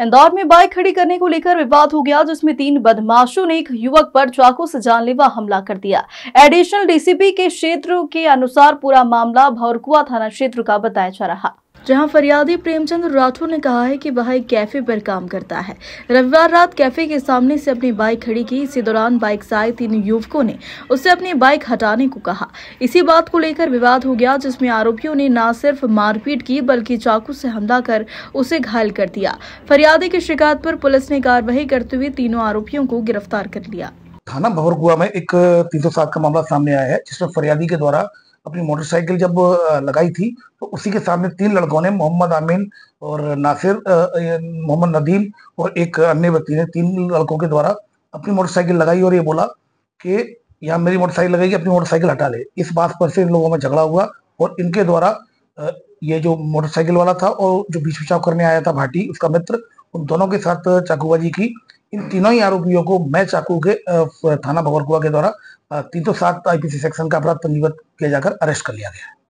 इंदौर में बाइक खड़ी करने को लेकर विवाद हो गया जिसमें तीन बदमाशों ने एक युवक पर चाकू से जानलेवा हमला कर दिया एडिशनल डीसीपी के क्षेत्र के अनुसार पूरा मामला भौरकुआ थाना क्षेत्र का बताया जा रहा जहां फरियादी प्रेमचंद राठौर ने कहा है कि वह एक कैफे पर काम करता है रविवार रात कैफे के सामने से अपनी बाइक खड़ी की इसी दौरान बाइक से आए तीन युवकों ने उससे अपनी बाइक हटाने को कहा इसी बात को लेकर विवाद हो गया जिसमें आरोपियों ने न सिर्फ मारपीट की बल्कि चाकू से हमला कर उसे घायल कर दिया फरियादी की शिकायत पर पुलिस ने कार्रवाई करते हुए तीनों आरोपियों को गिरफ्तार कर लिया थाना भवरगुआ में एक तीन का मामला सामने आया है जिसमें फरियादी के द्वारा अपनी मोटरसाइकिल जब लगाई थी तो उसी के सामने तीन लड़कों ने मोहम्मद आमीन और नासिर मोहम्मद नदीम और एक अन्य व्यक्ति ने तीन लड़कों के द्वारा अपनी मोटरसाइकिल लगाई और ये बोला कि यहाँ मेरी मोटरसाइकिल लगाई अपनी मोटरसाइकिल हटा ले इस बात पर से इन लोगों में झगड़ा हुआ और इनके द्वारा ये जो मोटरसाइकिल वाला था और जो बीच बिछाव करने आया था भाटी उसका मित्र उन दोनों के साथ चाकूबाजी की इन तीनों ही आरोपियों को मैं चाकू के थाना भगवरकुआ के द्वारा तीन सौ सात आईपीसी सेक्शन का अपराध पंजीबद्ध किया जाकर अरेस्ट कर लिया गया है